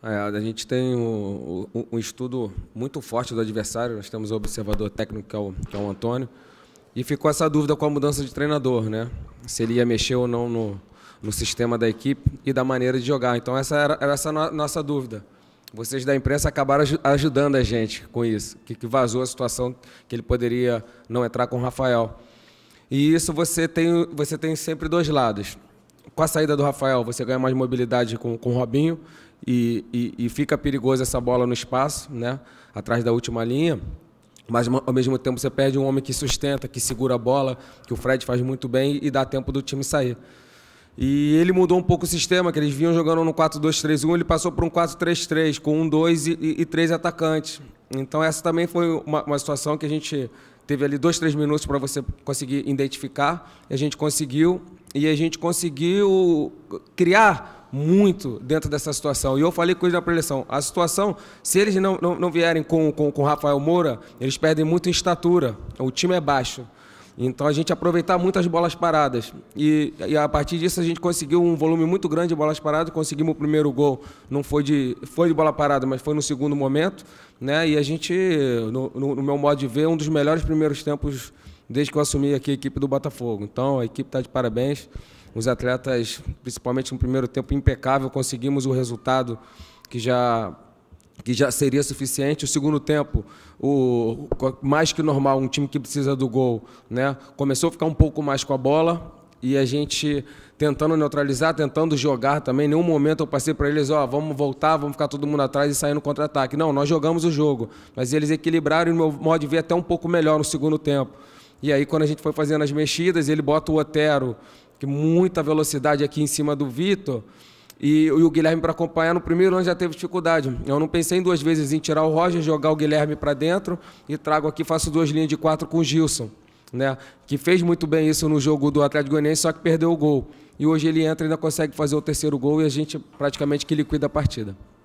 É, a gente tem um, um, um, estudo muito forte do adversário, nós temos o observador técnico, que é o, que é o Antônio, e ficou essa dúvida com a mudança de treinador, né? Se ele ia mexer ou não no, no sistema da equipe e da maneira de jogar. Então, essa era, era essa no, nossa dúvida. Vocês da imprensa acabaram ajudando a gente com isso, que, que vazou a situação que ele poderia não entrar com o Rafael. E isso você tem, você tem sempre dois lados. Com a saída do Rafael, você ganha mais mobilidade com, com o Robinho e, e, e fica perigoso essa bola no espaço, né? atrás da última linha. Mas ao mesmo tempo você perde um homem que sustenta, que segura a bola, que o Fred faz muito bem e dá tempo do time sair. E ele mudou um pouco o sistema, que eles vinham jogando no 4-2-3-1, ele passou para um 4-3-3, com um, dois e, e, e, três atacantes. Então essa também foi uma, uma situação que a gente teve ali dois, três minutos para você conseguir identificar, a gente conseguiu, e a gente conseguiu criar muito dentro dessa situação. E eu falei coisa da preleção. A situação, se eles não, não, não vierem com, com, com Rafael Moura, eles perdem muito em estatura. O time é baixo. Então a gente aproveitar muito as bolas paradas. E, e, a partir disso a gente conseguiu um volume muito grande de bolas paradas, conseguimos o primeiro gol. Não foi de, foi de bola parada, mas foi no segundo momento. Né? E a gente, no, no, no meu modo de ver, um dos melhores primeiros tempos desde que eu assumi aqui a equipe do Botafogo. Então a equipe está de parabéns os atletas, principalmente no primeiro tempo impecável, conseguimos o resultado que já que já seria suficiente. O segundo tempo, o mais que normal, um time que precisa do gol, né? Começou a ficar um pouco mais com a bola e a gente tentando neutralizar, tentando jogar também. Em nenhum momento eu passei para eles, ó, oh, vamos voltar, vamos ficar todo mundo atrás e sair no contra-ataque. Não, nós jogamos o jogo, mas eles equilibraram e no meu modo de ver até um pouco melhor no segundo tempo. E aí quando a gente foi fazendo as mexidas, ele bota o Otero que muita velocidade aqui em cima do Vitor. E, e o Guilherme para acompanhar no primeiro ano já teve dificuldade. Eu não pensei em duas vezes em tirar o Roger, jogar o Guilherme para dentro e trago aqui, faço duas linhas de quatro com o Gilson, né? Que fez muito bem isso no jogo do Atlético Goianiense, só que perdeu o gol. E hoje ele entra e ainda consegue fazer o terceiro gol e a gente praticamente que liquida a partida.